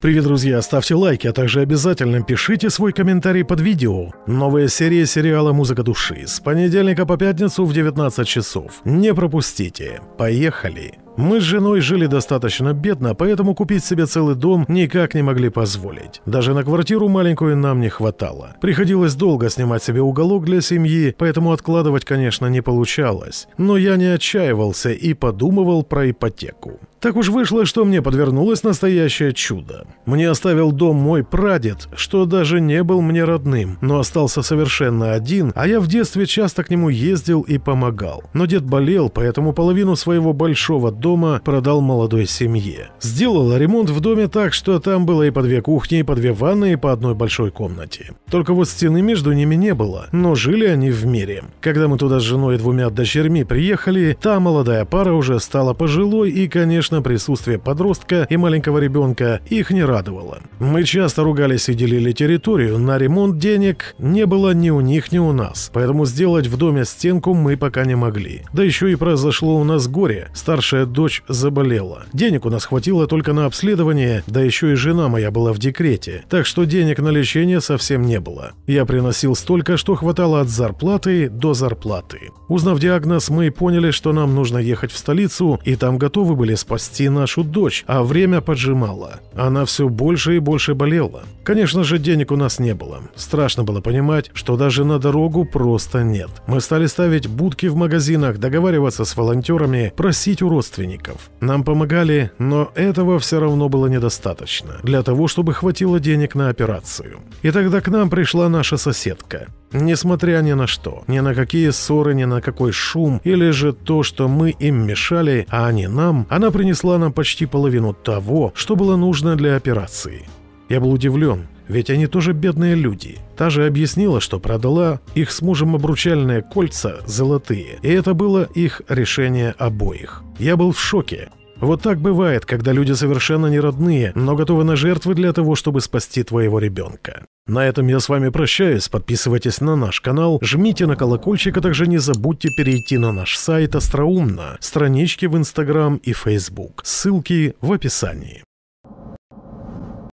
Привет, друзья! Ставьте лайки, а также обязательно пишите свой комментарий под видео. Новая серия сериала «Музыка души» с понедельника по пятницу в 19 часов. Не пропустите! Поехали! Мы с женой жили достаточно бедно, поэтому купить себе целый дом никак не могли позволить. Даже на квартиру маленькую нам не хватало. Приходилось долго снимать себе уголок для семьи, поэтому откладывать, конечно, не получалось. Но я не отчаивался и подумывал про ипотеку. Так уж вышло, что мне подвернулось настоящее чудо. Мне оставил дом мой прадед, что даже не был мне родным, но остался совершенно один, а я в детстве часто к нему ездил и помогал. Но дед болел, поэтому половину своего большого дома дома продал молодой семье. Сделала ремонт в доме так, что там было и по две кухни, и по две ванны, и по одной большой комнате. Только вот стены между ними не было, но жили они в мире. Когда мы туда с женой и двумя дочерьми приехали, та молодая пара уже стала пожилой, и, конечно, присутствие подростка и маленького ребенка их не радовало. Мы часто ругались и делили территорию, на ремонт денег не было ни у них, ни у нас, поэтому сделать в доме стенку мы пока не могли. Да еще и произошло у нас горе. Старшая дочь заболела. Денег у нас хватило только на обследование, да еще и жена моя была в декрете, так что денег на лечение совсем не было. Я приносил столько, что хватало от зарплаты до зарплаты. Узнав диагноз, мы поняли, что нам нужно ехать в столицу, и там готовы были спасти нашу дочь, а время поджимало. Она все больше и больше болела. Конечно же, денег у нас не было. Страшно было понимать, что даже на дорогу просто нет. Мы стали ставить будки в магазинах, договариваться с волонтерами, просить у родственников родственников. Нам помогали, но этого все равно было недостаточно для того, чтобы хватило денег на операцию. И тогда к нам пришла наша соседка. Несмотря ни на что, ни на какие ссоры, ни на какой шум, или же то, что мы им мешали, а они нам, она принесла нам почти половину того, что было нужно для операции. Я был удивлен, ведь они тоже бедные люди. Та же объяснила, что продала их с мужем обручальные кольца золотые, и это было их решение обоих. Я был в шоке. Вот так бывает, когда люди совершенно не родные, но готовы на жертвы для того, чтобы спасти твоего ребенка. На этом я с вами прощаюсь, подписывайтесь на наш канал, жмите на колокольчик, а также не забудьте перейти на наш сайт Остроумно, странички в Инстаграм и Фейсбук. Ссылки в описании.